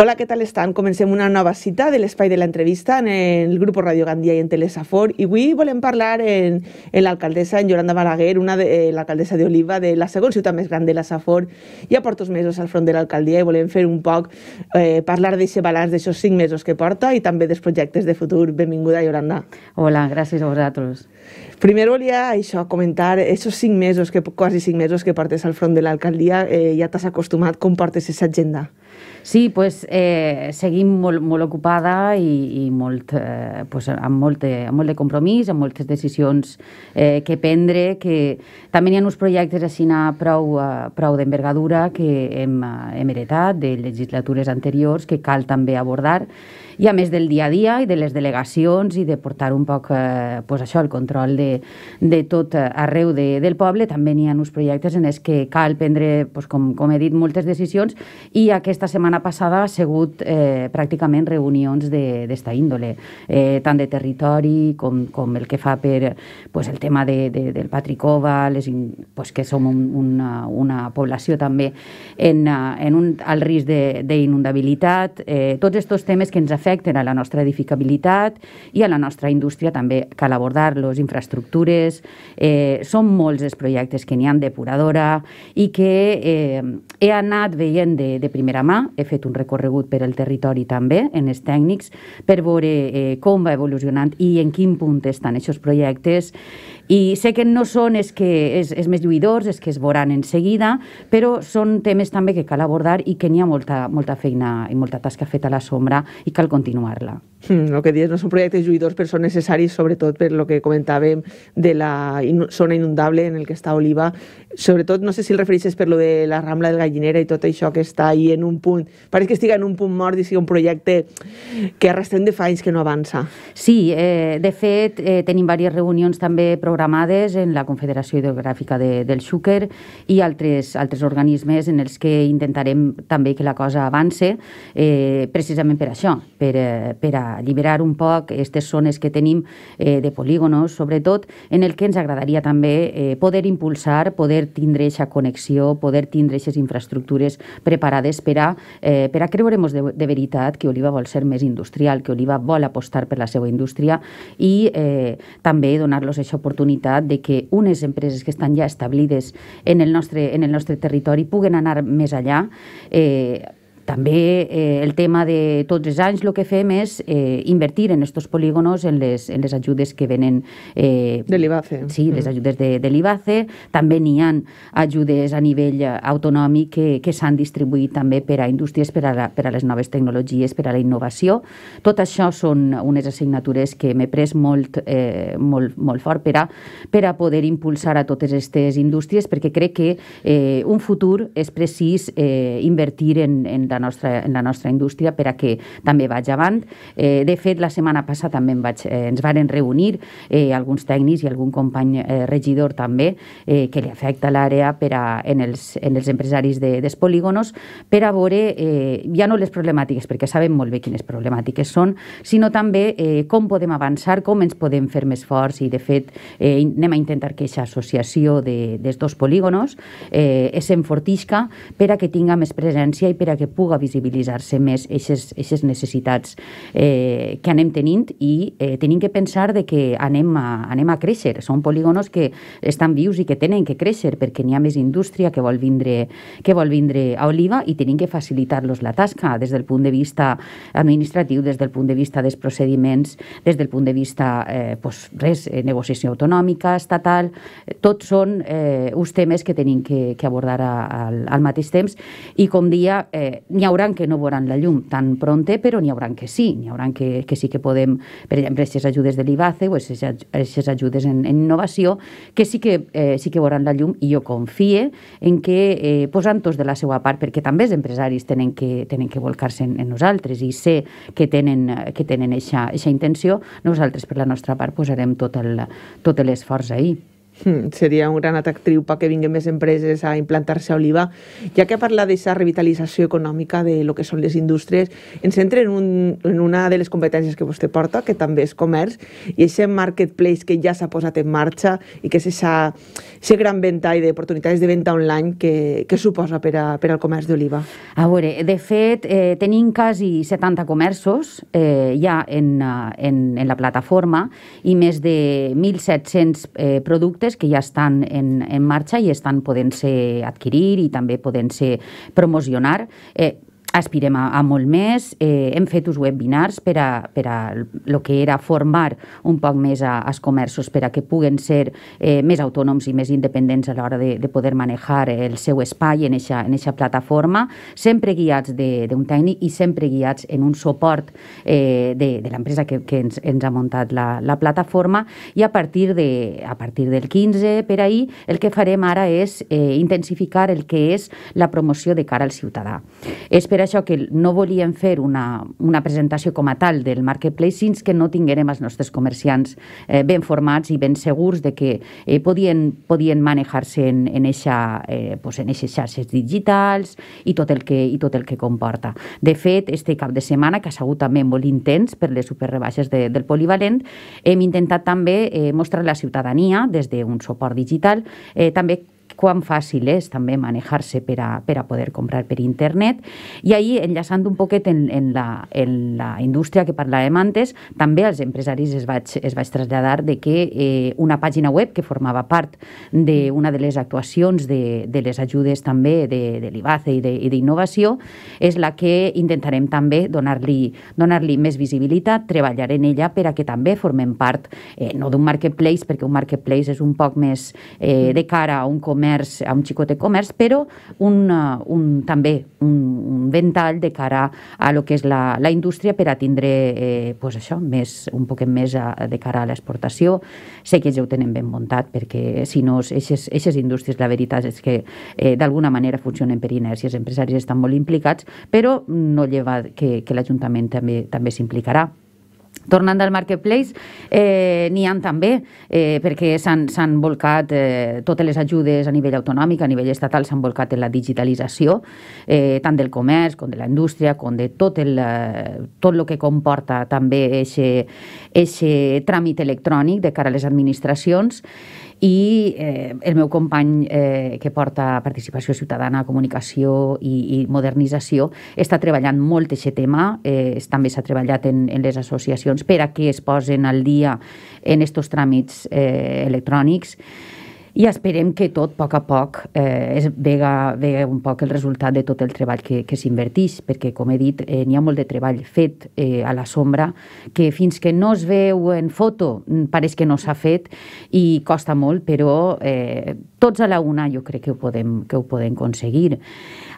Hola, què tal estan? Comencem una nova cita de l'espai de l'entrevista en el grup Radio Gandia i en Telesafor i avui volem parlar en, en l'alcaldessa, en Yolanda Balaguer, una de eh, l'alcaldessa d'Oliva, de la segona ciutat més gran de la Safor, i a uns mesos al front de l'alcaldia i volem fer un poc eh, parlar d'aquest balanç d'aixòs cinc mesos que porta i també dels projectes de futur. Benvinguda, Yolanda. Hola, gràcies a vosaltres. Primer volia això, comentar aquests cinc mesos, que quasi cinc mesos que portes al front de l'alcaldia, eh, ja t'has acostumat com portes aquesta agenda? Sí, pues, eh, seguim molt, molt ocupada i, i molt, eh, pues, amb, molt de, amb molt de compromís, amb moltes decisions eh, que prendre, que també hi ha uns projectes així prou, eh, prou d'envergadura que hem, eh, hem heretat de legislatures anteriors que cal també abordar i a més del dia a dia i de les delegacions i de portar un poc eh, pues això, el control de, de tot eh, arreu de, del poble, també n'hi ha uns projectes en els que cal prendre, pues, com, com he dit, moltes decisions i aquesta setmana passada ha sigut eh, pràcticament reunions d'esta índole, eh, tant de territori com, com el que fa per pues, el tema de, de, del Patricova, les, pues, que som un, una, una població també en, eh, en un, al risc d'inundabilitat, eh, tots aquests temes que ens afecten afecten a la nostra edificabilitat i a la nostra indústria també cal abordar les infraestructures, eh, són molts els projectes que n'hi han depuradora i que eh, he anat veient de, de primera mà, he fet un recorregut per el territori també, en els tècnics, per veure eh, com va evolucionant i en quin punt estan aquests projectes i sé que no són els, que, és, és més lluïdors, els que es veuran en seguida, però són temes també que cal abordar i que n'hi ha molta, molta feina i molta tasca feta a la sombra i cal continuar-la el hmm, que dius, no són projectes lluïdors, però són necessaris, sobretot per lo que comentàvem de la zona inundable en el que està Oliva. Sobretot, no sé si el refereixes per lo de la Rambla del Gallinera i tot això que està ahí en un punt... Pareix que estiga en un punt mort i sigui un projecte que arrastrem de fa anys que no avança. Sí, eh, de fet, eh, tenim diverses reunions també programades en la Confederació Hidrogràfica de, del Xúquer i altres, altres organismes en els que intentarem també que la cosa avance, eh, precisament per això, per, eh, per a alliberar un poc aquestes zones que tenim eh, de polígonos, sobretot, en el que ens agradaria també eh, poder impulsar, poder tindre aquesta connexió, poder tindre aquestes infraestructures preparades per a, eh, per a creurem de, de veritat que Oliva vol ser més industrial, que Oliva vol apostar per la seva indústria i eh, també donar-los aquesta oportunitat de que unes empreses que estan ja establides en el nostre, en el nostre territori puguen anar més allà. Eh, també eh, el tema de tots els anys el que fem és eh, invertir en aquests polígonos, en les, en les ajudes que venen... Eh, de l'IBACE. Sí, les mm. ajudes de, de l'IBACE. També n'hi ha ajudes a nivell eh, autonòmic que, que s'han distribuït també per a indústries, per a, la, per a les noves tecnologies, per a la innovació. Tot això són unes assignatures que m'he pres molt, eh, molt, molt fort per a, per a poder impulsar a totes aquestes indústries, perquè crec que eh, un futur és precís eh, invertir en, en la la nostra, en la nostra indústria per a que també vaig avant. Eh, de fet, la setmana passada també en vaig, eh, ens varen reunir eh, alguns tècnics i algun company eh, regidor també eh, que li afecta l'àrea per a, en, els, en els empresaris de, dels polígonos per a veure eh, ja no les problemàtiques, perquè sabem molt bé quines problemàtiques són, sinó també eh, com podem avançar, com ens podem fer més forts i, de fet, eh, anem a intentar que aquesta associació de, dels dos polígonos eh, s'enfortisca per a que tinga més presència i per a que pugui puga visibilitzar-se més aquestes necessitats eh, que anem tenint i eh, tenim que pensar de que anem a, anem a créixer. Són polígonos que estan vius i que tenen que créixer perquè n'hi ha més indústria que vol vindre, que vol vindre a Oliva i tenim que facilitar-los la tasca des del punt de vista administratiu, des del punt de vista dels procediments, des del punt de vista eh, pues, res, eh, negociació autonòmica, estatal, tots són eh, uns temes que tenim que, que abordar a, a, al, al mateix temps i com dia eh, n'hi hauran que no veuran la llum tan pronte, però n'hi hauran que sí, n'hi hauran que, que sí que podem, per exemple, aquestes ajudes de l'IBACE o aquestes ajudes en, en innovació, que sí que, eh, sí que veuran la llum i jo confie en que eh, posant tots de la seva part, perquè també els empresaris tenen que, tenen que volcar-se en, en nosaltres i sé que tenen, que tenen eixa, eixa intenció, nosaltres per la nostra part posarem tot el, tot l'esforç ahir. Hmm, seria un gran atractiu perquè vinguin més empreses a implantar-se a Oliva. Ja que parla d'aquesta revitalització econòmica de lo que són les indústries, ens centra en, un, en una de les competències que vostè porta, que també és comerç, i aquest marketplace que ja s'ha posat en marxa i que és esa, gran ventall d'oportunitats de venda online que, que suposa per, a, per al comerç d'oliva. A veure, de fet, eh, tenim quasi 70 comerços eh, ja en, eh, en, en la plataforma i més de 1.700 eh, productes projectes que ja estan en, en marxa i estan podent ser adquirir i també poden ser promocionar. Eh, aspirem a, a molt més. Eh, hem fet uns webinars per a, per a el que era formar un poc més a, als comerços per a que puguen ser eh, més autònoms i més independents a l'hora de, de poder manejar el seu espai en eixa, en eixa plataforma, sempre guiats d'un tècnic i sempre guiats en un suport eh, de, de l'empresa que, que ens, ens ha muntat la, la plataforma i a partir, de, a partir del 15 per ahir el que farem ara és eh, intensificar el que és la promoció de cara al ciutadà. És per per això que no volíem fer una, una presentació com a tal del marketplace fins que no tinguérem els nostres comerciants eh, ben formats i ben segurs de que eh, podien, podien manejar-se en, en, eixa, eh, pues en eixes xarxes digitals i tot, el que, i tot el que comporta. De fet, este cap de setmana, que ha sigut també molt intens per les superrebaixes de, del polivalent, hem intentat també eh, mostrar la ciutadania, des d'un suport digital, eh, també quan fàcil és també manejar-se per, a, per a poder comprar per internet. I ahir, enllaçant un poquet en, en, la, en la indústria que parlàvem antes, també als empresaris es vaig, es vaig traslladar de que eh, una pàgina web que formava part d'una de les actuacions de, de les ajudes també de, de l'IBACE i d'innovació és la que intentarem també donar-li donar, -li, més visibilitat, treballar en ella per a que també formem part, eh, no d'un marketplace, perquè un marketplace és un poc més eh, de cara a un comerç, comerç, a un xicot de comerç, però un, eh, un, també un, un ventall de cara a lo que és la, la indústria per a tindre eh, pues això, més, un poquet més a, eh, de cara a l'exportació. Sé que ja ho tenen ben muntat perquè si no, aquestes indústries, la veritat és que eh, d'alguna manera funcionen per inèrcia, els empresaris estan molt implicats, però no lleva que, que l'Ajuntament també, també s'implicarà. Tornant al marketplace, eh, n'hi han també, eh, perquè s'han volcat eh, totes les ajudes a nivell autonòmic, a nivell estatal, s'han volcat en la digitalització, eh, tant del comerç com de la indústria, com de tot el, eh, tot el que comporta també aquest tràmit electrònic de cara a les administracions i eh, el meu company eh, que porta participació ciutadana, comunicació i, i modernització està treballant molt aquest tema, eh, també s'ha treballat en, en les associacions per a que es posen al dia en aquests tràmits eh, electrònics i esperem que tot, a poc a poc, eh, es vega, vega un poc el resultat de tot el treball que, que s'invertís, perquè, com he dit, eh, n'hi ha molt de treball fet eh, a la sombra que fins que no es veu en foto mm, pareix que no s'ha fet i costa molt, però eh, tots a la una jo crec que ho podem, que ho podem aconseguir.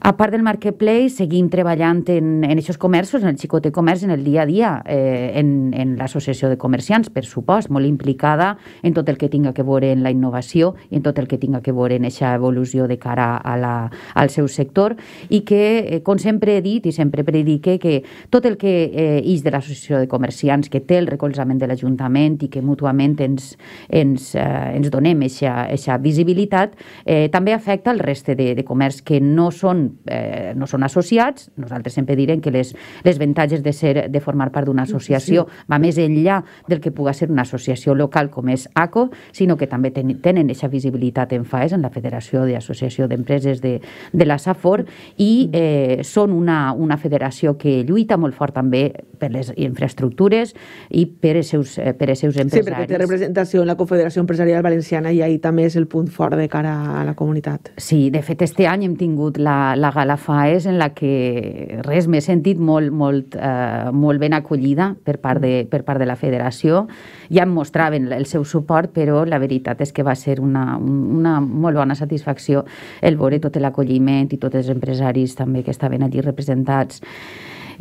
A part del marketplace, seguim treballant en, en aquests comerços, en el xicote comerç, en el dia a dia, eh, en, en l'associació de comerciants, per supost, molt implicada en tot el que tinga que veure en la innovació i en tot el que tinga que veure en aquesta evolució de cara a la, al seu sector i que, eh, com sempre he dit i sempre predique, que tot el que eh, ix de l'Associació de Comerciants, que té el recolzament de l'Ajuntament i que mútuament ens, ens, eh, ens donem aquesta visibilitat, eh, també afecta el reste de, de comerç que no són, eh, no són associats. Nosaltres sempre direm que les, les avantatges de, ser, de formar part d'una associació sí. va més enllà del que puga ser una associació local com és ACO, sinó que també ten, tenen aquesta visibilitat visibilitat en FAES, en la Federació d'Associació d'Empreses de, de la SAFOR, i eh, són una, una federació que lluita molt fort també per les infraestructures i per els seus, eh, per els seus empresaris. Sí, perquè té representació en la Confederació Empresarial Valenciana i ahir també és el punt fort de cara a la comunitat. Sí, de fet, este any hem tingut la, la gala FAES en la que res, m'he sentit molt, molt, eh, molt ben acollida per part, de, per part de la federació. Ja em mostraven el seu suport, però la veritat és que va ser una una, una molt bona satisfacció el veure tot l'acolliment i tots els empresaris també que estaven allí representats.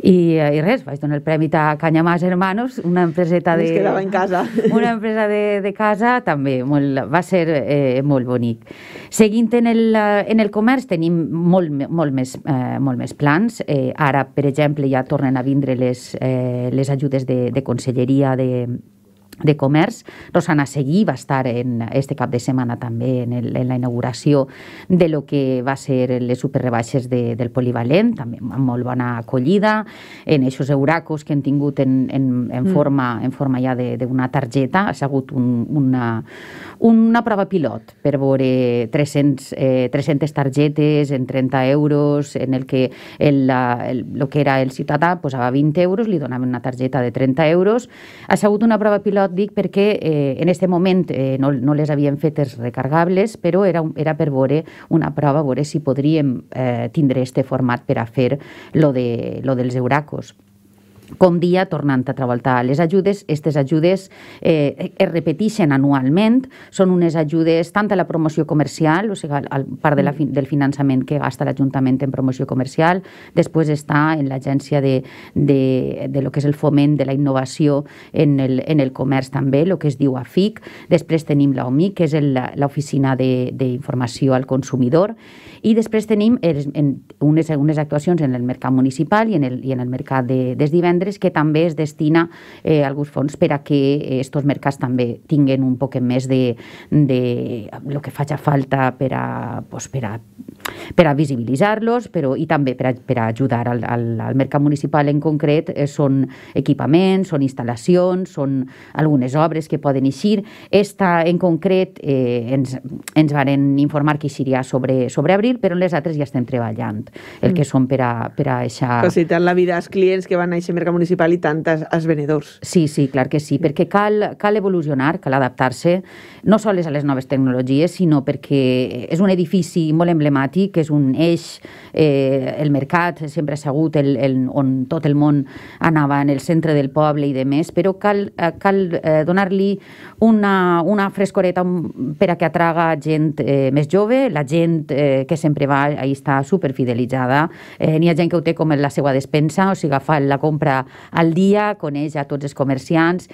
I, eh, i res, vaig donar el premi a Canyamàs Hermanos, una empreseta de... Es en casa. Una empresa de, de casa, també, molt, va ser eh, molt bonic. Seguint en el, eh, en el comerç tenim molt, molt, més, eh, molt més plans. Eh, ara, per exemple, ja tornen a vindre les, eh, les ajudes de, de Conselleria de, de Comerç. Rosana Seguí va estar en este cap de setmana també en, el, en la inauguració de lo que va ser les superrebaixes de, del Polivalent, també amb molt bona acollida, en aquests euracos que han tingut en, en, en, mm. forma, en forma ja d'una targeta. Ha sigut un, una, una prova pilot per veure 300, eh, 300 targetes en 30 euros, en el que el, el, el que era el ciutadà posava 20 euros, li donaven una targeta de 30 euros. Ha sigut una prova pilot et dic perquè eh, en aquest moment eh, no, no les havien fetes recargables, però era, era per veure una prova, veure si podríem eh, tindre este format per a fer lo, de, lo dels euracos com dia tornant a travoltar les ajudes. Aquestes ajudes eh, es repeteixen anualment, són unes ajudes tant a la promoció comercial, o sigui, al, part de la, del finançament que gasta l'Ajuntament en promoció comercial, després està en l'agència de, de, de lo que és el foment de la innovació en el, en el comerç també, el que es diu AFIC, després tenim la OMI, que és l'oficina d'informació al consumidor, i després tenim el, en unes, unes actuacions en el mercat municipal i en el, i en el mercat de, des divendres entendre's que també es destina eh, alguns fons per a que aquests eh, mercats també tinguen un poquet més de, de lo que faci falta per a, pues, per a, per a visibilitzar-los però i també per a, per a ajudar al, al, al mercat municipal en concret eh, són equipaments, són instal·lacions, són algunes obres que poden eixir. Esta en concret eh, ens, ens varen informar que eixiria sobre, sobre abril, però les altres ja estem treballant, el mm. que són per a, per a eixa... Facilitar la vida als clients que van a eixer mercat biblioteca municipal i tantes als venedors. Sí, sí, clar que sí, perquè cal, cal evolucionar, cal adaptar-se no sols a les noves tecnologies, sinó perquè és un edifici molt emblemàtic, és un eix, eh, el mercat sempre ha segut el, el, on tot el món anava, en el centre del poble i de més, però cal, eh, cal eh, donar-li una, una frescoreta per a que atraga gent eh, més jove, la gent eh, que sempre va i està superfidelitzada, eh, n'hi ha gent que ho té com en la seva despensa, o sigui, fa la compra al dia, coneix a tots els comerciants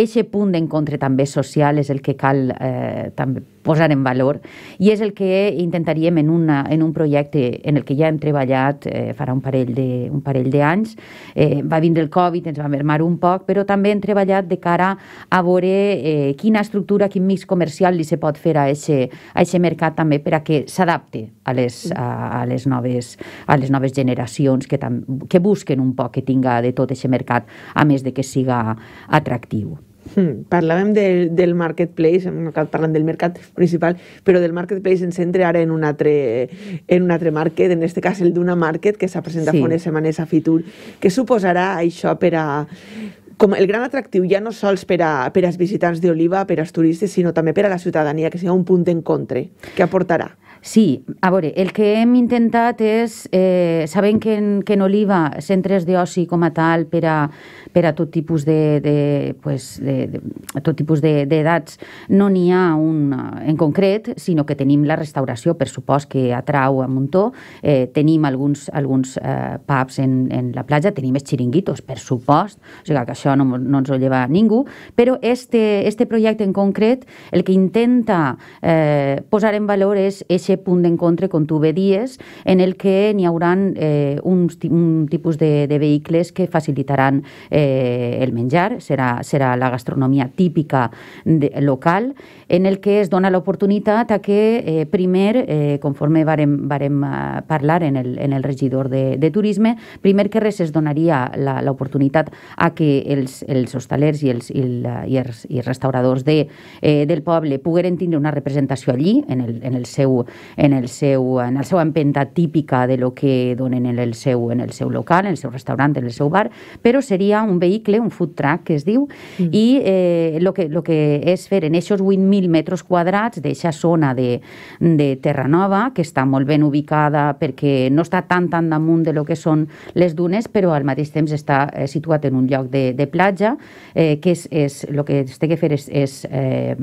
Eixe punt d'encontre també social és el que cal eh, també posar en valor i és el que intentaríem en, una, en un projecte en el que ja hem treballat eh, farà un parell de, un parell d'anys. Eh, va vindre el Covid, ens va mermar un poc, però també hem treballat de cara a veure eh, quina estructura, quin mix comercial li se pot fer a eixe, a eixe mercat també per a que s'adapte a, les, a, a, les noves, a les noves generacions que, tam, que busquen un poc que tinga de tot aquest mercat, a més de que siga atractiu. Hmm. Parlàvem de, del marketplace, parlant del mercat municipal, però del marketplace ens centra ara en un altre, en un altre market, en aquest cas el d'una market que s'ha presentat sí. fa unes setmanes a Fitur. Què suposarà això per a, com el gran atractiu ja no sols per, a, per als visitants d'Oliva, per als turistes, sinó també per a la ciutadania, que sigui un punt d'encontre. Què aportarà? Sí, a veure, el que hem intentat és... Eh, sabem que en, que en Oliva centres d'oci com a tal per a, per a tot tipus de, de, pues, de, de a tot tipus d'edats de, no n'hi ha un eh, en concret, sinó que tenim la restauració, per supost, que atrau a muntó, Eh, tenim alguns, alguns eh, pubs en, en la platja, tenim els xiringuitos, per supost, o sigui que això no, no ens ho lleva ningú, però este, este projecte en concret el que intenta eh, posar en valor és és aquest punt d'encontre, com tu bé dies, en el que n'hi hauran eh, uns, un tipus de, de vehicles que facilitaran eh, el menjar, serà, serà la gastronomia típica de, local, en el que es dona l'oportunitat a que eh, primer, eh, conforme varem, varem eh, parlar en el, en el regidor de, de Turisme, primer que res es donaria l'oportunitat a que els, els hostalers i els, i, la, i els i restauradors de, eh, del poble pogueren tindre una representació allí, en el, en el seu en el seu, en el seu empenta típica de lo que donen en el, seu, en el seu local, en el seu restaurant, en el seu bar, però seria un vehicle, un food truck, que es diu, mm. i eh, lo, que, lo que és fer en aquests 8.000 metres quadrats d'aquesta zona de, de Terranova, que està molt ben ubicada perquè no està tan tan damunt de lo que són les dunes, però al mateix temps està eh, situat en un lloc de, de platja, eh, que és, és, el que es té que fer és, és eh,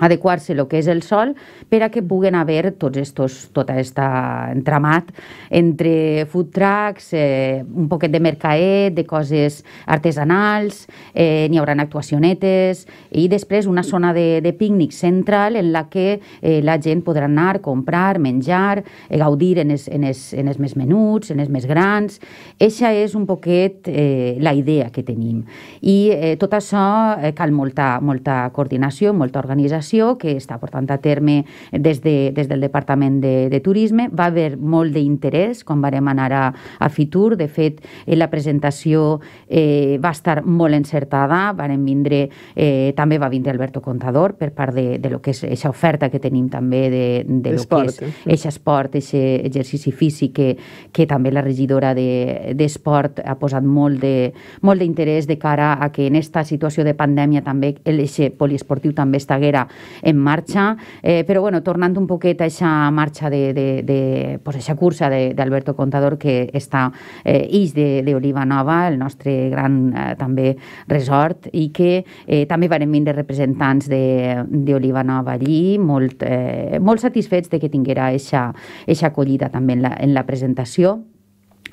adequar-se el que és el sol per a que puguen haver tots estos, tot aquest entramat entre food trucks, eh, un poquet de mercaet, de coses artesanals, eh, n'hi haurà actuacionetes i després una zona de, de pícnic central en la que eh, la gent podrà anar, comprar, menjar, eh, gaudir en els, en, es, en els més menuts, en els més grans. Eixa és un poquet eh, la idea que tenim. I eh, tot això eh, cal molta, molta coordinació, molta organització d'actuació que està portant a terme des, de, des del Departament de, de Turisme. Va haver molt d'interès quan vam anar a, a Fitur. De fet, eh, la presentació eh, va estar molt encertada. Varen vindre, eh, també va vindre Alberto Contador per part de, de lo que és aquesta oferta que tenim també de, de lo que és aquest esport, eh? aquest exercici físic que, que també la regidora d'Esport de, ha posat molt de, molt d'interès de cara a que en esta situació de pandèmia també l'eixe poliesportiu també estaguera en marxa. Eh, però bueno, tornant un poquet a aquesta marxa de, de, de pues, aquesta cursa d'Alberto Contador que està eh, ix d'Oliva Nova, el nostre gran eh, també resort, i que eh, també varen vindre representants d'Oliva Nova allí, molt, eh, molt satisfets de que tinguera aquesta acollida també en la, en la presentació.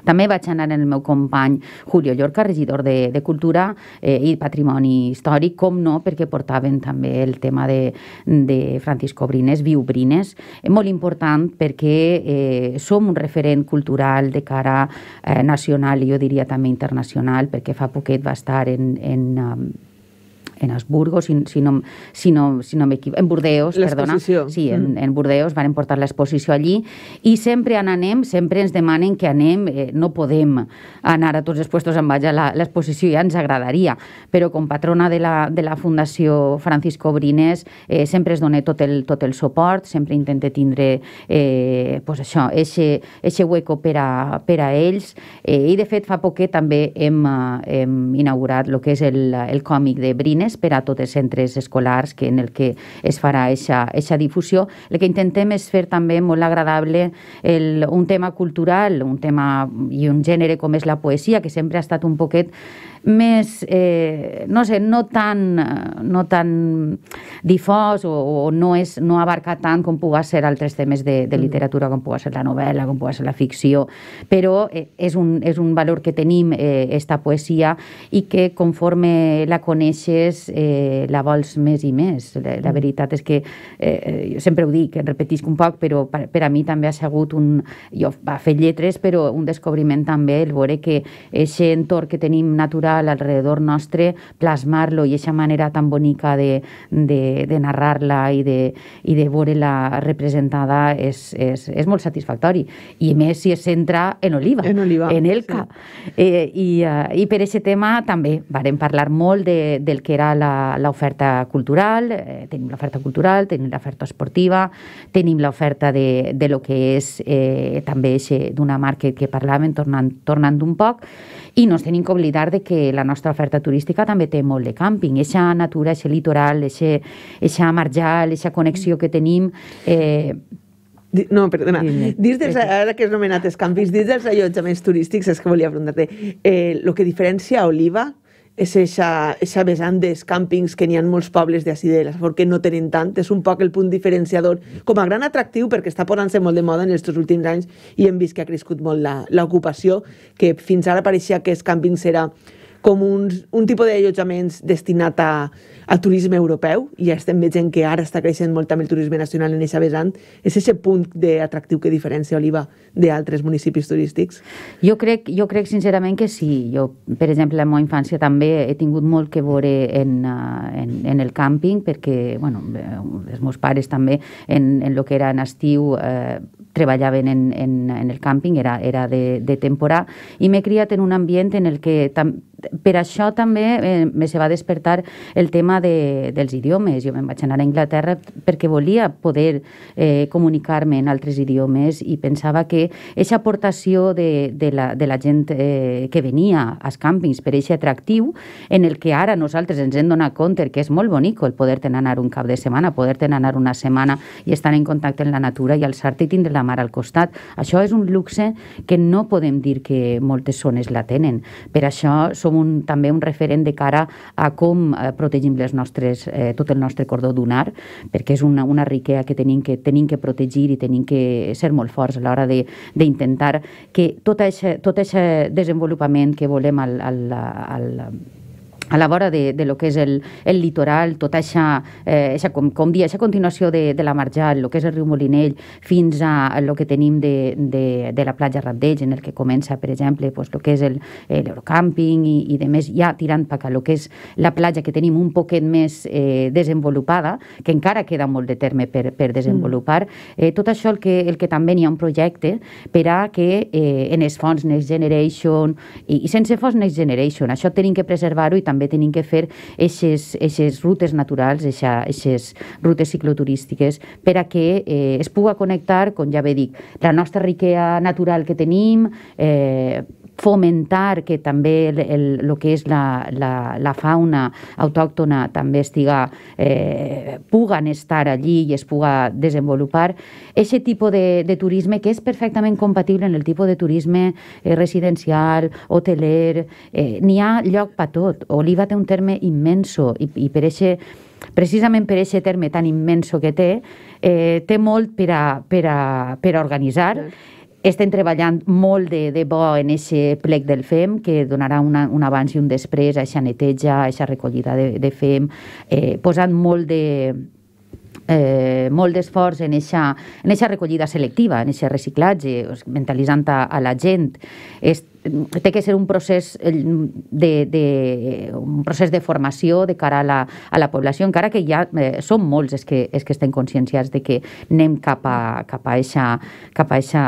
També vaig anar amb el meu company Julio Llorca, regidor de, de Cultura eh, i Patrimoni Històric, com no, perquè portaven també el tema de, de Francisco Brines, Viu Brines, eh, molt important perquè eh, som un referent cultural de cara eh, nacional i jo diria també internacional, perquè fa poquet va estar en, en um, en Asburgo, si, si, no, si, no, si no m'equivoco, en Burdeos, perdona. Sí, en, mm. en Burdeos van portar l'exposició allí i sempre en anem, sempre ens demanen que anem, eh, no podem anar a tots els puestos on vaig a l'exposició, ja ens agradaria, però com patrona de la, de la Fundació Francisco Brines eh, sempre es dona tot el, tot el suport, sempre intenta tindre eh, pues això, eixe, eixe hueco per a, per a ells eh, i de fet fa poc que també hem, eh, hem inaugurat el que és el, el còmic de Brines eines per a tots els centres escolars que en el que es farà aquesta difusió. El que intentem és fer també molt agradable el, un tema cultural, un tema i un gènere com és la poesia, que sempre ha estat un poquet més, eh, no sé, no tan, no tan difós o, o no, és, no abarca tant com puga ser altres temes de, de mm. literatura, com puga ser la novel·la, com puga ser la ficció, però eh, és, un, és un valor que tenim, eh, esta poesia, i que conforme la coneixes vegades eh, la vols més i més. La, la mm. veritat és que, eh, eh, jo sempre ho dic, repetisc un poc, però per, per a mi també ha sigut un... Jo va fer lletres, però un descobriment també el veure que aquest entorn que tenim natural redor nostre, plasmar-lo i aquesta manera tan bonica de, de, de narrar-la i de, i de veure-la representada és, és, és molt satisfactori. I més si es centra en Oliva, en, Oliva, en Elca. Sí. Eh, i, eh, I per aquest tema també varen parlar molt de, del que era serà l'oferta cultural, eh, tenim l'oferta cultural, tenim l'oferta esportiva, tenim l'oferta de, de lo que és eh, també d'una marca que parlàvem, tornant, tornant un poc, i no ens tenim que oblidar de que la nostra oferta turística també té molt de càmping, eixa natura, aquest litoral, eixa marjal, eixa connexió que tenim... Eh, no, perdona. Dins dels, ara que has nomenat els campings, dins dels allotjaments turístics, és que volia preguntar-te, eh, el que diferencia Oliva és eixa, eixa vessant dels càmpings que n'hi ha molts pobles d'ací de la que no tenen tant, és un poc el punt diferenciador com a gran atractiu perquè està posant-se molt de moda en els últims anys i hem vist que ha crescut molt l'ocupació que fins ara pareixia que els càmpings era com uns, un tipus d'allotjaments destinat a, al turisme europeu, i ja estem veient que ara està creixent molt també el turisme nacional en aquesta vessant, és aquest punt d'atractiu que diferència Oliva d'altres municipis turístics? Jo crec, jo crec sincerament que sí. Jo, per exemple, la meva infància també he tingut molt que veure en, eh, en, en el càmping, perquè bueno, eh, els meus pares també en, en el que era en estiu eh, treballaven en, en, en el càmping, era, era de, de temporada, i m'he criat en un ambient en el que per això també eh, me se va despertar el tema de, dels idiomes. Jo me'n vaig anar a Anglaterra perquè volia poder eh, comunicar-me en altres idiomes i pensava que aquesta aportació de, de, la, de la gent eh, que venia als càmpings per aquest atractiu, en el que ara nosaltres ens hem donat compte que és molt bonic el poder-te'n anar un cap de setmana, poder-te'n anar una setmana i estar en contacte amb la natura i alçar-te i tindre la mar al costat. Això és un luxe que no podem dir que moltes zones la tenen. Per això som un, també un referent de cara a com eh, protegim les nostres, eh, tot el nostre cordó dunar, perquè és una, una riquea que tenim, que tenim que protegir i tenim que ser molt forts a l'hora d'intentar que tot aquest, tot aquest desenvolupament que volem al, al, al a la vora de, de lo que és el, el litoral, tota això, eh, això com, com dia, això continuació de, de la Marjal, el que és el riu Molinell, fins a el que tenim de, de, de la platja Rabdeig, en el que comença, per exemple, pues, el que és l'Eurocàmping i, i de més, ja tirant per a el que és la platja que tenim un poquet més eh, desenvolupada, que encara queda molt de terme per, per desenvolupar. Mm. Eh, tot això el que, el que també n'hi ha un projecte per a que eh, en els fons Next Generation i, i sense fons Next Generation, això tenim que preservar-ho i també també tenim que fer aquestes rutes naturals, aquestes rutes cicloturístiques, per a que eh, es puga connectar, com ja bé dic, la nostra riquea natural que tenim, eh, fomentar que també el, el, el que és la, la, la fauna autòctona també estiga, eh, puguen estar allí i es puga desenvolupar. Aquest tipus de, de turisme que és perfectament compatible en el tipus de turisme eh, residencial, hoteler, eh, n'hi ha lloc per tot. Oliva té un terme immenso i, i per això precisament per aquest terme tan immenso que té, eh, té molt per a, per a, per a organitzar. Sí estem treballant molt de, de bo en aquest plec del FEM, que donarà una, un abans i un després, a aquesta neteja, a aquesta recollida de, de FEM, eh, posant molt de, eh, molt d'esforç en eixa, en eixa recollida selectiva, en aquest reciclatge, mentalitzant a, a la gent. Est, té que ser un procés de, de, un procés de formació de cara a la, a la població, encara que ja eh, són molts els que, els que estem conscienciats de que anem cap a, cap a, eixa, cap a eixa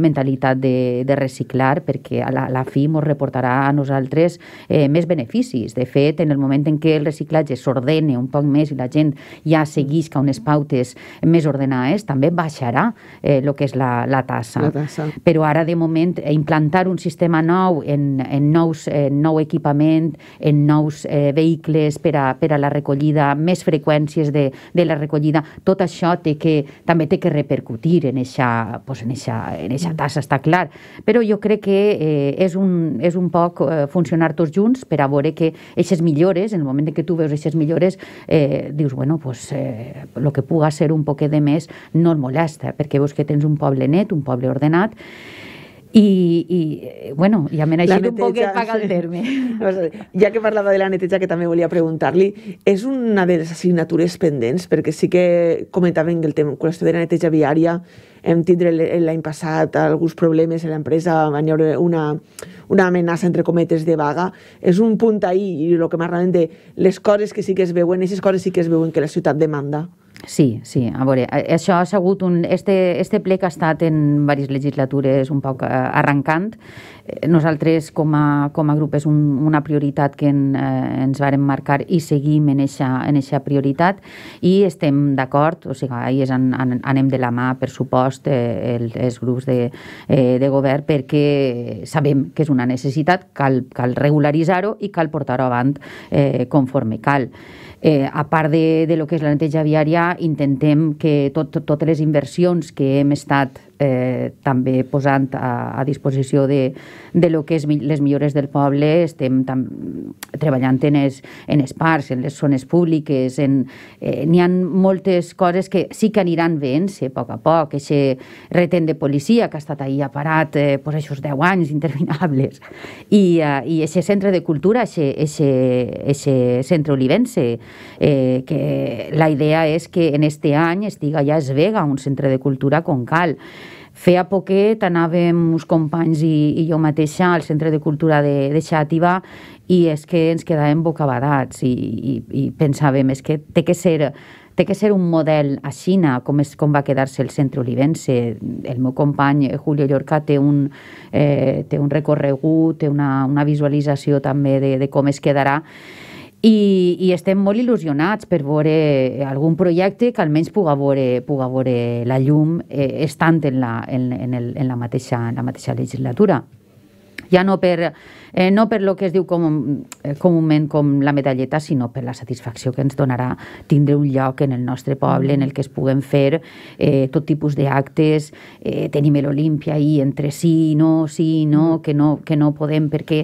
mentalitat de, de reciclar, perquè a la, la fi ens reportarà a nosaltres eh, més beneficis. De fet, en el moment en què el reciclatge s'ordene un poc més i la gent ja seguís que unes pautes més ordenades, també baixarà eh, el que és la, la tassa. la tassa. Però ara, de moment, implantar un sistema nou en, en, nous, en eh, nou equipament, en nous eh, vehicles per a, per a la recollida, més freqüències de, de la recollida, tot això té que, també té que repercutir en eixa, pues, en eixa, en eixa mm. tassa, està clar. Però jo crec que eh, és, un, és un poc eh, funcionar tots junts per a veure que eixes millores, en el moment que tu veus eixes millores, eh, dius, bueno, pues, eh, lo que puga ser un poquet de més no et molesta, perquè veus que tens un poble net, un poble ordenat, i, i bueno, i m'he eixit neteja, un poquet paga el terme. Ja que parlava de la neteja, que també volia preguntar-li, és una de les assignatures pendents, perquè sí que comentàvem que el tema qüestió de la neteja viària hem tindre l'any passat alguns problemes a l'empresa, van haver una, una amenaça entre cometes de vaga. És un punt ahir, i el que m'agraden de les coses que sí que es veuen, aquestes coses sí que es veuen que la ciutat demanda. Sí, sí, a veure, això ha sigut un... Este, este que ha estat en diverses legislatures un poc eh, arrencant. Eh, nosaltres, com a, com a grup, és un, una prioritat que en, eh, ens varen marcar i seguim en eixa, en eixa prioritat i estem d'acord, o sigui, ahir an, an, anem de la mà, per supost, eh, el, els grups de, eh, de govern, perquè sabem que és una necessitat, cal, cal regularitzar-ho i cal portar-ho avant eh, conforme cal eh, a part de, de lo que és la neteja viària, intentem que tot, totes les inversions que hem estat eh, també posant a, a disposició de, de lo que és les millores del poble, estem tam, treballant en es, en es parcs, en les zones públiques, en, eh, ha moltes coses que sí que aniran veient-se a poc a poc, aquest retent de policia que ha estat ahir aparat eh, pues, aquests 10 anys interminables, i, eh, i aquest centre de cultura, aquest centre olivense, eh, que la idea és que en este any estiga ja es vega un centre de cultura com cal, Feia poquet anàvem uns companys i, i jo mateixa al Centre de Cultura de, de Xàtiva i és que ens quedàvem bocabadats i, i, i pensàvem, és que té que ser té que ser un model a Xina, com, és, com va quedar-se el centre olivense. El meu company eh, Julio Llorca té un, eh, té un recorregut, té una, una visualització també de, de com es quedarà i, i estem molt il·lusionats per veure eh, algun projecte que almenys puga veure, puga veure la llum eh, estant en la, en, en, el, en, la mateixa, en la mateixa legislatura. Ja no per, eh, no per lo que es diu com, eh, comúment com la medalleta, sinó per la satisfacció que ens donarà tindre un lloc en el nostre poble en el que es puguen fer eh, tot tipus d'actes, eh, tenim l'Olimpia i entre sí, no, sí, no, mm. que no, que no podem perquè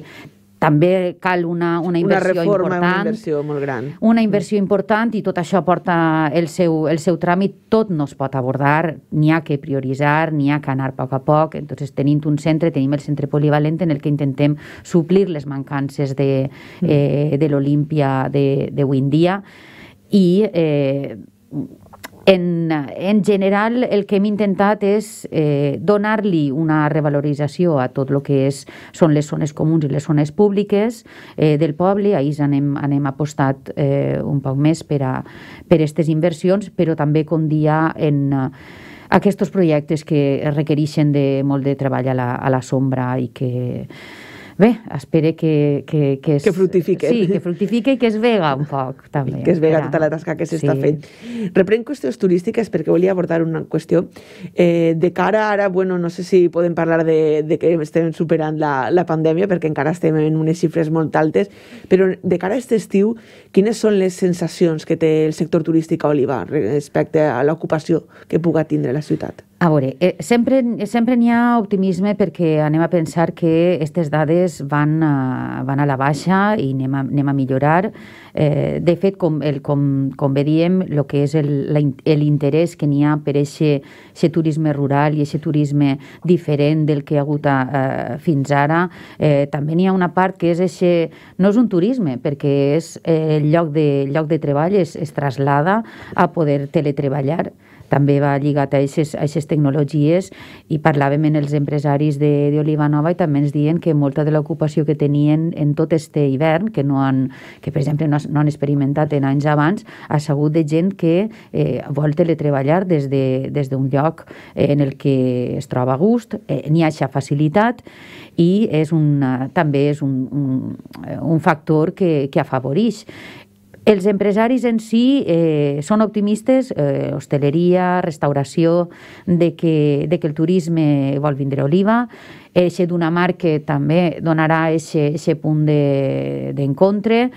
també cal una, una inversió una reforma, important. Una inversió molt gran. Una inversió important i tot això porta el seu, el seu tràmit. Tot no es pot abordar, n'hi ha que prioritzar, n'hi ha que anar a poc a poc. Entonces, tenint un centre, tenim el centre polivalent en el que intentem suplir les mancances de, mm. eh, de l'Olimpia d'avui en dia i eh, en, en general, el que hem intentat és eh, donar-li una revalorització a tot el que és, són les zones comuns i les zones públiques eh, del poble. Ahir anem, anem apostat eh, un poc més per a per aquestes inversions, però també, com dia, en... Eh, aquests projectes que requereixen de molt de treball a la, a la sombra i que Bé, espere que... Que, que, es, que fructifique. Sí, que fructifique i que es vega un poc, també. I que es vega ja. tota la tasca que s'està sí. fent. Reprenc qüestions turístiques perquè volia abordar una qüestió. Eh, de cara ara, bueno, no sé si podem parlar de, de que estem superant la, la pandèmia perquè encara estem en unes xifres molt altes, però de cara a aquest estiu, quines són les sensacions que té el sector turístic a Oliva respecte a l'ocupació que puga tindre la ciutat? A veure, eh, sempre sempre n'hi ha optimisme perquè anem a pensar que aquestes dades van a, van a la baixa i anem a, anem a millorar. Eh, de fet, com, el, com, com bé diem, el que és l'interès que n'hi ha per aquest turisme rural i aquest turisme diferent del que hi ha hagut a, a, fins ara, eh, també n'hi ha una part que és eixe, no és un turisme, perquè és eh, el lloc de, lloc de treball, es, es traslada a poder teletreballar també va lligat a aquestes a aquestes tecnologies i parlàvem amb els empresaris d'Oliva Nova i també ens diuen que molta de l'ocupació que tenien en tot este hivern, que, no han, que per exemple no, no han experimentat en anys abans, ha segut de gent que eh, vol teletreballar des d'un de, des lloc eh, en el que es troba a gust, eh, n'hi ha facilitat i és una, també és un, un, un factor que, que afavorix. Els empresaris en si eh, són optimistes, eh, hosteleria, restauració, de que, de que el turisme vol vindre oliva, eixe d'una mar que també donarà eixe punt d'encontre de,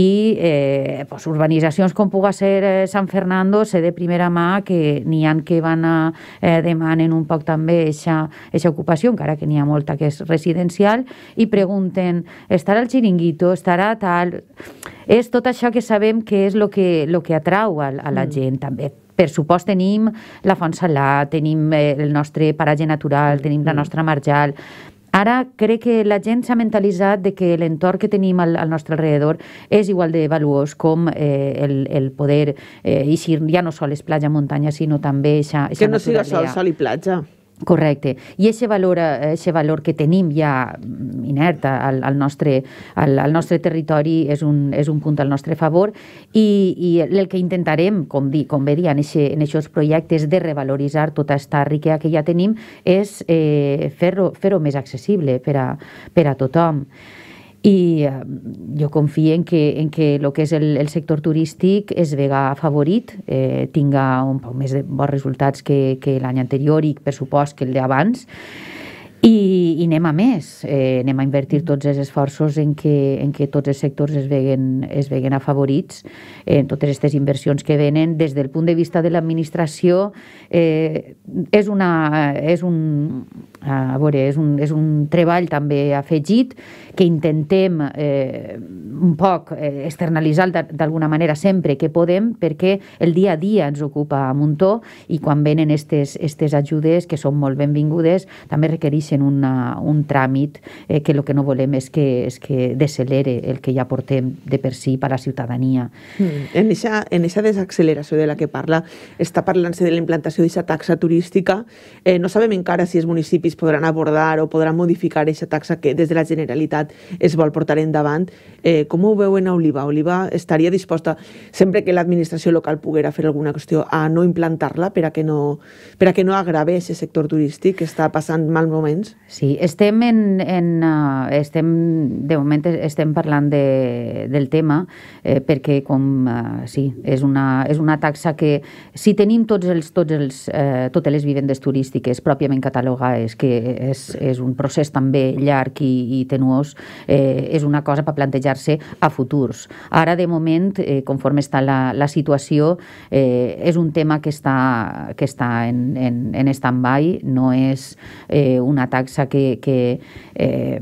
i eh, pues, urbanitzacions com puga ser eh, Sant Fernando, sé de primera mà que n'hi han que van a, eh, demanen un poc també eixa, eixa ocupació, encara que n'hi ha molta que és residencial, i pregunten estarà el xiringuito, estarà tal... És tot això que sabem que és el que, lo que atrau a, a la mm. gent també per supost tenim la Font Salà, tenim eh, el nostre paratge natural, mm. tenim la mm. nostra marjal, Ara crec que la gent s'ha mentalitzat de que l'entorn que tenim al, al nostre alrededor és igual de valuós com eh, el, el poder eh, eixir ja no sols platja muntanya, sinó també eixa, eixa Que no siga sol, sol i platja. Correcte. I aquest valor, eh, ese valor que tenim ja mm, inert al, al, nostre, al, al nostre territori és un, és un punt al nostre favor i, i el que intentarem, com, dir, com bé dir, en aquests projectes de revaloritzar tota aquesta riquea que ja tenim és eh, fer-ho fer, més accessible per a, per a tothom i eh, jo confio en que, en que el que és el, el sector turístic es vega favorit, eh, tinga un poc més de bons resultats que, que l'any anterior i, per supost, que el d'abans. I, I anem a més, eh, anem a invertir tots els esforços en que, en que tots els sectors es veguen, es veguen afavorits eh, en eh, totes aquestes inversions que venen. Des del punt de vista de l'administració, eh, és, una, és, un, a veure, és, un, és un treball també afegit que intentem eh, un poc eh, externalitzar d'alguna manera sempre que podem perquè el dia a dia ens ocupa a muntó i quan venen aquestes ajudes que són molt benvingudes també requereixen una, un tràmit eh, que el que no volem és que, és que decelere el que ja portem de per si per a la ciutadania. Mm. En eixa, en eixa desacceleració de la que parla, està parlant-se de la implantació d'aquesta taxa turística. Eh, no sabem encara si els municipis podran abordar o podran modificar aquesta taxa que des de la Generalitat es vol portar endavant. Eh, com ho veuen a Oliva? Oliva estaria disposta, sempre que l'administració local poguera fer alguna qüestió, a no implantar-la per a que no, per a que no agrave aquest sector turístic que està passant mal moments? Sí, estem en, en uh, estem, de moment estem parlant de, del tema eh, perquè com uh, sí, és una, és una taxa que si tenim tots els, tots els, eh, totes les vivendes turístiques pròpiament catalogades, que és, és un procés també llarg i, i tenuós, doncs, eh, és una cosa per plantejar-se a futurs. Ara, de moment, eh, conforme està la, la situació, eh, és un tema que està, que està en, en, en stand-by, no és eh, una taxa que, que eh,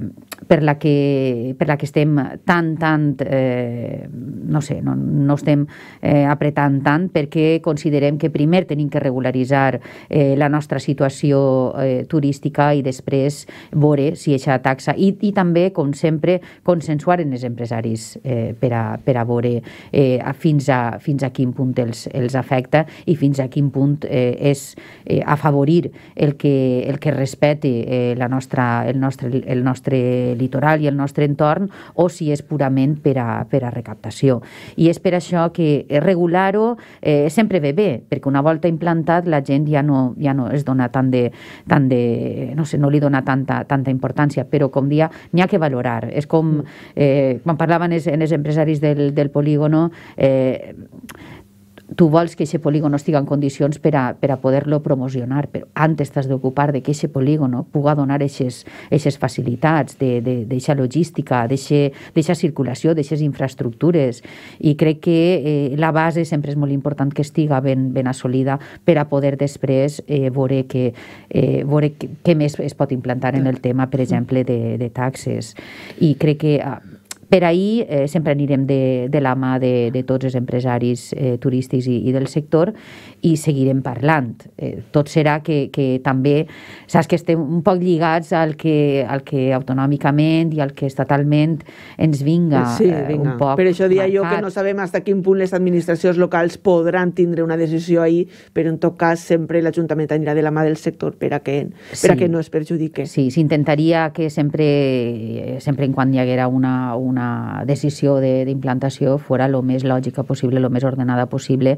per la que, per la que estem tant, tant, eh, no sé, no, no estem eh, apretant tant perquè considerem que primer tenim que regularitzar eh, la nostra situació eh, turística i després veure si aquesta taxa i, i també com sempre, consensuar en els empresaris eh, per, a, per a veure eh, a fins, a, fins a quin punt els, els afecta i fins a quin punt eh, és eh, afavorir el que, el que respeti eh, la nostra, el, nostre, el nostre litoral i el nostre entorn o si és purament per a, per a recaptació. I és per això que regular-ho eh, sempre ve bé, perquè una volta implantat la gent ja no, ja no es dona tant de, tant de no sé, no li dona tanta, tanta importància, però com dia n'hi ha que valorar. És com, mm. eh, quan parlaven els, els empresaris del, del polígono, eh, tu vols que aquest polígon estigui en condicions per a, per a poder-lo promocionar, però antes t'has d'ocupar de que aquest polígon puga donar aquestes facilitats, d'aquesta logística, d'aquesta circulació, d'aquestes infraestructures, i crec que eh, la base sempre és molt important que estiga ben, ben assolida per a poder després eh, veure, que, eh, veure què més es pot implantar en el tema, per exemple, de, de taxes. I crec que ah, per ahir eh, sempre anirem de, de la mà de, de tots els empresaris eh, turístics i, i del sector i seguirem parlant. Eh, tot serà que, que també, saps que estem un poc lligats al que, al que autonòmicament i al que estatalment ens vinga sí, eh, vinga. un poc Per això dia jo que no sabem fins a quin punt les administracions locals podran tindre una decisió ahir, però en tot cas sempre l'Ajuntament anirà de la mà del sector per a que, sí. per a que no es perjudique. Sí, s'intentaria que sempre, eh, sempre en quan hi haguera una, una una decisió d'implantació de, fora lo més lògica possible, lo més ordenada possible,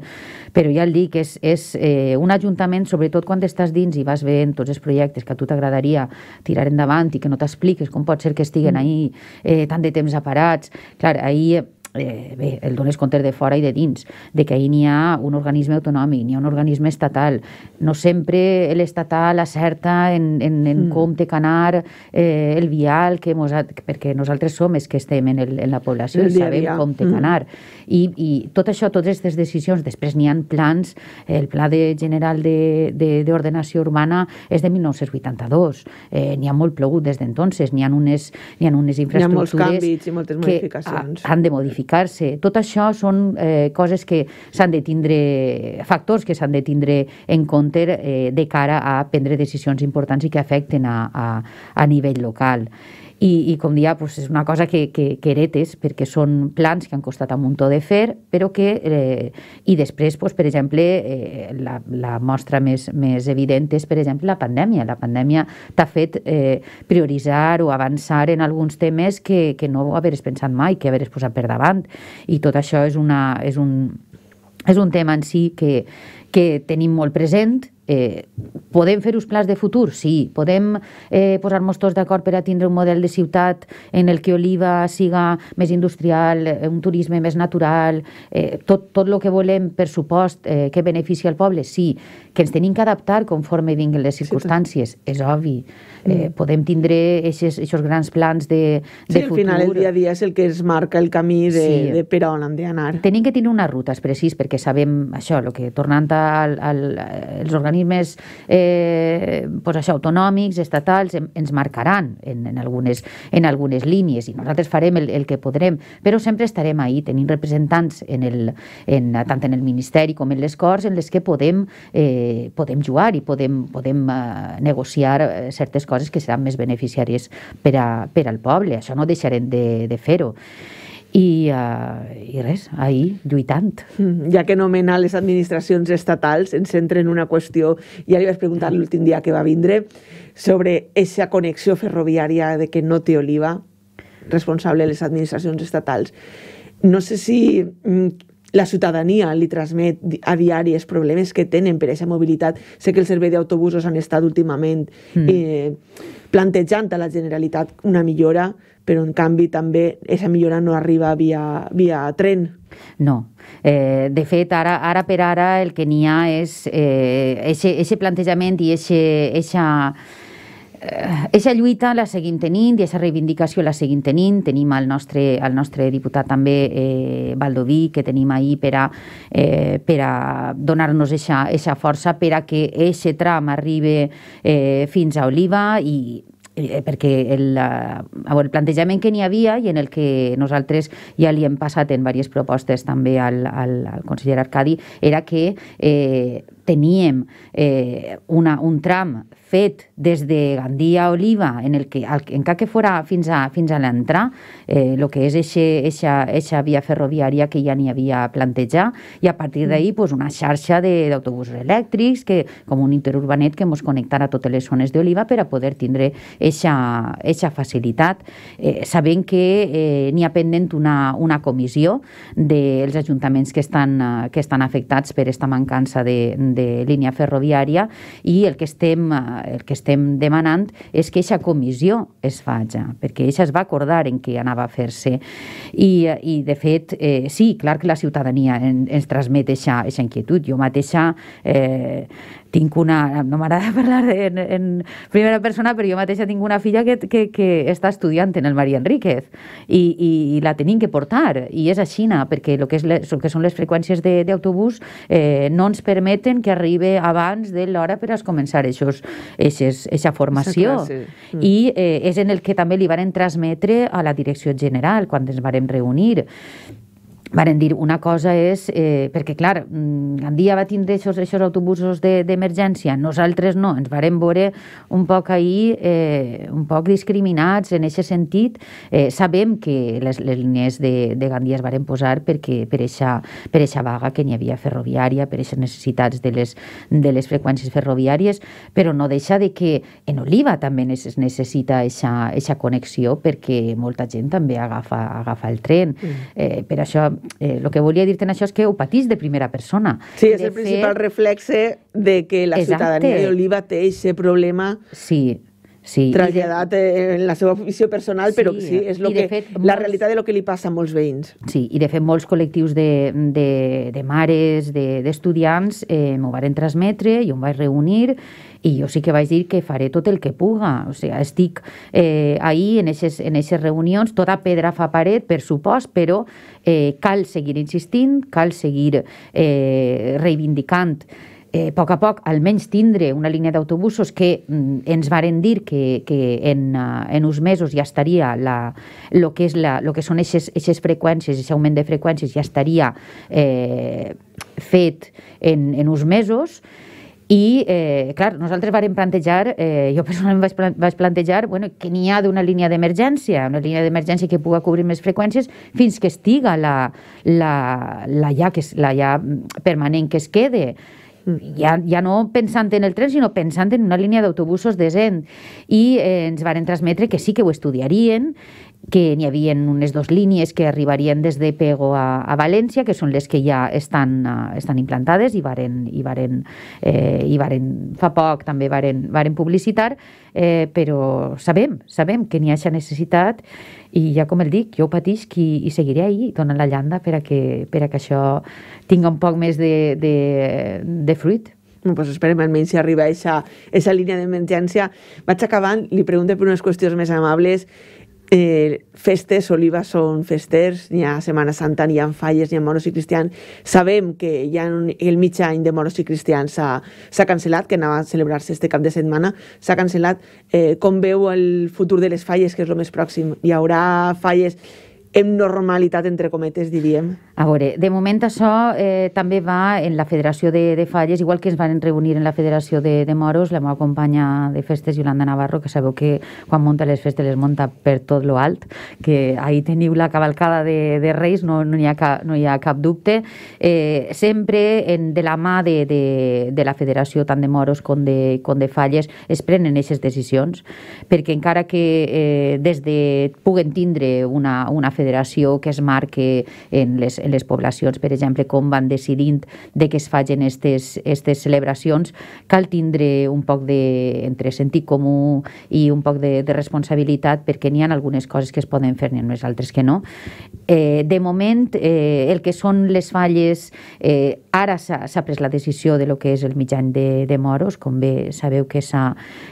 però ja el dic, és, és eh, un ajuntament, sobretot quan estàs dins i vas veient tots els projectes que a tu t'agradaria tirar endavant i que no t'expliques com pot ser que estiguen mm. ahir eh, tant de temps aparats, clar, ahir eh, bé, el dones compte de fora i de dins, de que ahir n'hi ha un organisme autonòmic, n'hi ha un organisme estatal. No sempre l'estatal acerta en, en, en mm. com té que anar eh, el vial, que mos perquè nosaltres som els que estem en, el, en la població el i sabem dia. com té que mm. anar. Mm. I, I tot això, totes aquestes decisions, després n'hi han plans, el Pla de General d'Ordenació Urbana és de 1982, eh, n'hi ha molt plogut des d'entonces, n'hi ha unes, ha unes infraestructures ha canvis i moltes que han de modificar identificar se Tot això són eh, coses que s'han de tindre, factors que s'han de tindre en compte eh, de cara a prendre decisions importants i que afecten a, a, a nivell local. I, i com dia, pues, és una cosa que, que, que heretes, perquè són plans que han costat un muntó de fer, però que... Eh, I després, pues, per exemple, eh, la, la mostra més, més evident és, per exemple, la pandèmia. La pandèmia t'ha fet eh, prioritzar o avançar en alguns temes que, que no haveres pensat mai, que haveres posat per davant. I tot això és, una, és un és un tema en si que, que tenim molt present. Eh, podem fer uns plans de futur? Sí. Podem eh, posar-nos tots d'acord per a tindre un model de ciutat en el que Oliva siga més industrial, eh, un turisme més natural, eh, tot, tot el que volem, per supost, eh, que benefici al poble? Sí. Que ens tenim que adaptar conforme vinguin les circumstàncies? Sí, és obvi. Eh, mm. podem tindre aquests grans plans de, de sí, futur. Sí, al final el dia a dia és el que es marca el camí de, sí. de per on hem d'anar. Tenim que tenir unes rutes precís perquè sabem això, el que tornant a el, el, els organismes eh, pues això, autonòmics, estatals, en, ens marcaran en, en, algunes, en algunes línies i nosaltres farem el, el que podrem, però sempre estarem ahí tenint representants en el, en, tant en el Ministeri com en les Corts en les que podem, eh, podem jugar i podem, podem eh, negociar eh, certes coses que seran més beneficiàries per, a, per al poble. Això no deixarem de, de fer-ho i, uh, i res, ahir lluitant. Mm, ja que nomenar les administracions estatals, ens centra en una qüestió, ja li vaig preguntar l'últim dia que va vindre, sobre aquesta connexió ferroviària de que no té oliva, responsable de les administracions estatals. No sé si mm, la ciutadania li transmet a diari els problemes que tenen per a aquesta mobilitat. Sé que el servei d'autobusos han estat últimament mm. eh, plantejant a la Generalitat una millora, però en canvi també aquesta millora no arriba via, via tren. No. Eh, de fet, ara, ara per ara el que n'hi ha és eh, plantejament i aquesta eh, Eixa lluita la seguim tenint i aquesta reivindicació la seguim tenint. Tenim el nostre, el nostre diputat també, eh, Baldoví, que tenim ahir per a, eh, per a donar-nos eixa, eixa força per a que aquest tram arribi eh, fins a Oliva i eh, perquè el, la, el plantejament que n'hi havia i en el que nosaltres ja li hem passat en diverses propostes també al, al, al conseller Arcadi era que eh, teníem eh, una, un tram fet des de Gandia a Oliva, en el que, al, encara que fora fins a, fins a l'entrà, eh, que és aquesta via ferroviària que ja n'hi havia plantejat, i a partir d'ahí mm. pues, una xarxa d'autobusos elèctrics, que, com un interurbanet que ens connectarà a totes les zones d'Oliva per a poder tindre aquesta facilitat. Eh, sabem que eh, n'hi ha pendent una, una comissió dels ajuntaments que estan, que estan afectats per aquesta mancança de, de de línia ferroviària i el que estem, eh, el que estem demanant és que aquesta comissió es faci, perquè aquesta es va acordar en què anava a fer-se. I, eh, I, de fet, eh, sí, clar que la ciutadania en, ens transmet aquesta inquietud. Jo mateixa eh, tinc una... No m'agrada parlar en, en primera persona, però jo mateixa tinc una filla que, que, que està estudiant en el Maria Enríquez i, i, i la tenim que portar i és a Xina perquè el que, és, el que són les freqüències d'autobús eh, no ens permeten que que arribe abans de l'hora per a començar aquesta formació. Mm. I eh, és en el que també li varen transmetre a la direcció general quan ens varem reunir varen dir una cosa és... Eh, perquè, clar, Gandia mm, va tindre aquests, aquests autobusos d'emergència, de, nosaltres no, ens varen veure un poc ahir eh, un poc discriminats en aquest sentit. Eh, sabem que les, les línies de, de Gandia es varen posar perquè per eixa, per eixa vaga que n'hi havia ferroviària, per aquestes necessitats de les, de les freqüències ferroviàries, però no deixa de que en Oliva també es necessita aquesta connexió perquè molta gent també agafa, agafa el tren. Mm. Eh, per això eh, que volia dir-te en això és que ho patís de primera persona. Sí, és de el fet... principal reflexe de que la Exacte. ciutadania d'Oliva té aquest problema sí. Sí, traslladat eh, en la seva visió personal, sí, però sí, és lo que, fet, la molts, realitat de lo que li passa a molts veïns. Sí, i de fet molts col·lectius de, de, de mares, d'estudiants, de, eh, m'ho van transmetre, i em vaig reunir, i jo sí que vaig dir que faré tot el que puga. O sigui, estic eh, ahir en aquestes en eixes reunions, tota pedra fa paret, per supost, però eh, cal seguir insistint, cal seguir eh, reivindicant eh, a poc a poc almenys tindre una línia d'autobusos que mm, ens varen dir que, que en, eh, en uns mesos ja estaria la, lo que és la, lo que són aquestes freqüències, aquest augment de freqüències ja estaria eh, fet en, en uns mesos, i, eh, clar, nosaltres vam plantejar, eh, jo personalment vaig, plan vaig plantejar, bueno, que n'hi ha d'una línia d'emergència, una línia d'emergència que puga cobrir més freqüències fins que estiga la, la, la, ja, que és, la ja mm, permanent que es quede. Mm-hmm. ja, ja no pensant en el tren, sinó pensant en una línia d'autobusos de gent. I eh, ens varen transmetre que sí que ho estudiarien, que n'hi havia unes dues línies que arribarien des de Pego a, a València, que són les que ja estan, uh, estan implantades i varen, i, varen, eh, i varen, fa poc també varen, varen publicitar, eh, però sabem, sabem que n'hi ha aquesta necessitat i ja, com el dic, jo ho patisc i, i seguiré ahir donant la llanda per a que, per a que això tinga un poc més de, de, de fruit. No, pues esperem almenys si arriba a aquesta línia d'emergència. Vaig acabant, li pregunto per unes qüestions més amables eh, festes, olives són festers, n'hi ha Setmana Santa, n'hi ha falles, n'hi ha moros i cristians. Sabem que ja el mig any de moros i cristians s'ha cancel·lat, que anava a celebrar-se este cap de setmana, s'ha cancel·lat. Eh, com veu el futur de les falles, que és el més pròxim? Hi haurà falles amb normalitat, entre cometes, diríem? A veure, de moment això eh, també va en la Federació de, de Falles, igual que ens van reunir en la Federació de, de Moros, la meva companya de festes, Yolanda Navarro, que sabeu que quan munta les festes les munta per tot lo alt, que ahir teniu la cavalcada de, de Reis, no no, hi ha, cap, no hi ha cap dubte. Eh, sempre en, de la mà de, de, de la Federació, tant de Moros com de, com de Falles, es prenen aquestes decisions, perquè encara que eh, des de puguen tindre una, una federació que es marque en les, en les poblacions, per exemple, com van decidint de que es facin aquestes celebracions, cal tindre un poc de, entre sentit comú i un poc de, de responsabilitat perquè n'hi ha algunes coses que es poden fer, n'hi ha unes altres que no. Eh, de moment, eh, el que són les falles, eh, ara s'ha pres la decisió de lo que és el mitjany de, de Moros, com bé sabeu que s'ha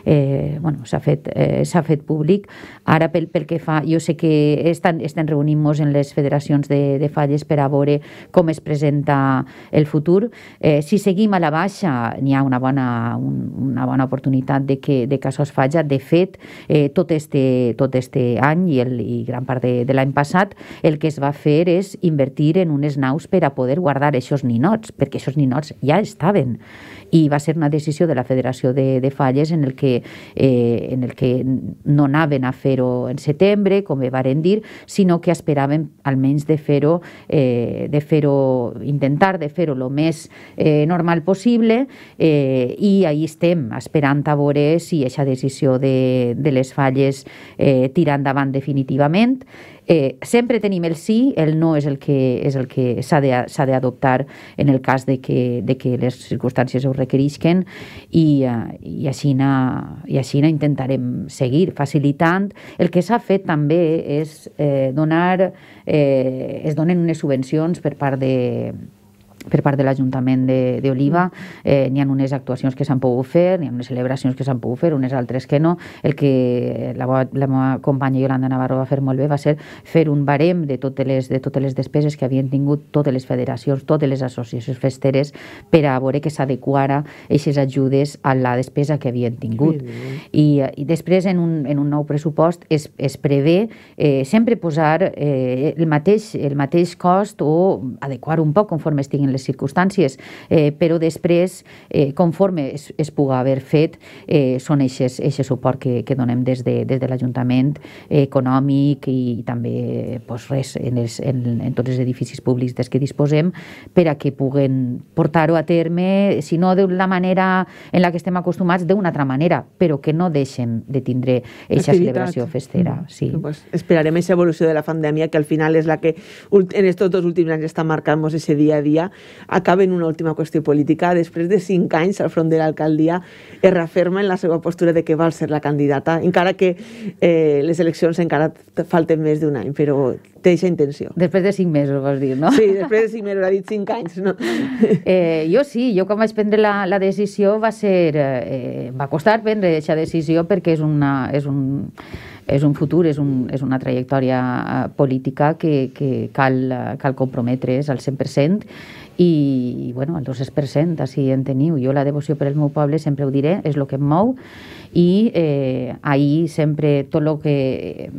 eh, bueno, fet, eh, fet públic. Ara, pel, pel que fa, jo sé que estan, estan reunint-nos en les federacions de, de falles per a veure com es presenta el futur. Eh, si seguim a la baixa, n'hi ha una bona, un, una bona oportunitat de que, de que això es faci. De fet, eh, tot, este, tot este any i, el, i gran part de, de l'any passat, el que es va fer és invertir en unes naus per a poder guardar aquests ninots, perquè aquests ninots ja estaven. I va ser una decisió de la Federació de, de Falles en el que, eh, en el que no anaven a fer-ho en setembre, com varen dir, sinó que esperaven almenys de fer-ho eh, de, fer-ho, intentar de fer-ho el més eh, normal possible eh, i ahir estem esperant a veure si aquesta decisió de, de les falles eh, tira endavant definitivament eh, sempre tenim el sí, el no és el que és el que s'ha d'adoptar en el cas de que, de que les circumstàncies ho requerisquen i, eh, i, així, na, i així na intentarem seguir facilitant. El que s'ha fet també és eh, donar, eh, es donen unes subvencions per part de, per part de l'Ajuntament d'Oliva, mm. eh, n'hi ha unes actuacions que s'han pogut fer, n'hi ha unes celebracions que s'han pogut fer, unes altres que no. El que la, la meva companya Yolanda Navarro va fer molt bé va ser fer un barem de totes les, de totes les despeses que havien tingut totes les federacions, totes les associacions festeres, per a veure que s'adequara aquestes ajudes a la despesa que havien tingut. I, i després, en un, en un nou pressupost, es, es prevé eh, sempre posar eh, el, mateix, el mateix cost o adequar un poc conforme estiguin en les circumstàncies, eh, però després, eh, conforme es, es puga haver fet, eh, són eixes, eixes suport que, que donem des de, des de l'Ajuntament, eh, econòmic i, i també pues, res en, els, en, en tots els edificis públics des que disposem per a que puguen portar-ho a terme, si no de la manera en la que estem acostumats, d'una altra manera, però que no deixen de tindre aquesta celebració festera. Mm. Sí. Pues esperarem aquesta evolució de la pandèmia, que al final és la que en aquests dos últims anys està marcant-nos ese dia a dia acaba en una última qüestió política. Després de cinc anys al front de l'alcaldia, es reafirma en la seva postura de que vol ser la candidata, encara que eh, les eleccions encara falten més d'un any, però té aquesta intenció. Després de cinc mesos, vols dir, no? Sí, després de cinc mesos, ha dit cinc anys, no? Eh, jo sí, jo quan vaig prendre la, la decisió va ser... Eh, va costar prendre aquesta decisió perquè és, una, és un és un futur, és, un, és una trajectòria eh, política que, que cal, cal comprometre's al 100%, i bueno, el 2% si en teniu. Jo la devoció per el meu poble sempre ho diré, és el que em mou i eh, ahir sempre tot el que, eh,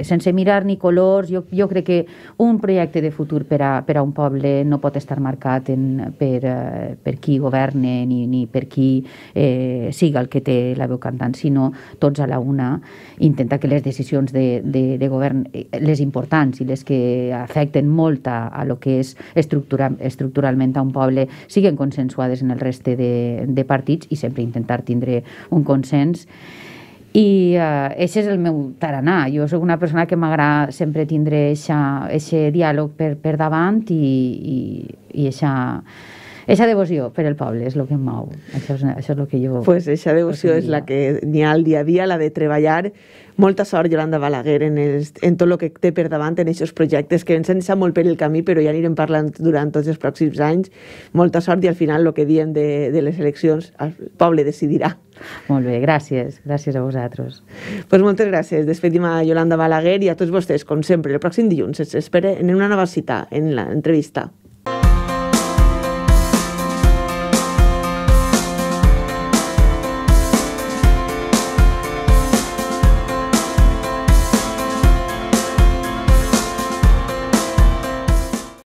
eh, sense mirar ni colors, jo, jo crec que un projecte de futur per a, per a un poble no pot estar marcat en, per, eh, per qui governe ni, ni per qui eh, siga el que té la veu cantant, sinó tots a la una intenta que les decisions de, de, de govern, eh, les importants i les que afecten molt a, a lo que és estructura, estructuralment a un poble, siguen consensuades en el reste de, de partits i sempre intentar tindre un consens diferents i aquest eh, és el meu taranà. Jo sóc una persona que m'agrada sempre tindre aquest diàleg per, per davant i, i, i eixa devoció per el poble és el que em mou. Això és, això és el que jo... Pues eixa devoció és la que n'hi ha al dia a dia, la de treballar. Molta sort, Yolanda Balaguer, en, els, en tot el que té per davant en aquests projectes que ens han deixat molt per el camí, però ja anirem parlant durant tots els pròxims anys. Molta sort i al final el que diem de, de les eleccions, el poble decidirà. Molt bé, gràcies. Gràcies a vosaltres. Pues moltes gràcies. Despedim a Yolanda Balaguer i a tots vostès, com sempre. El pròxim dilluns espera en una nova cita, en l'entrevista.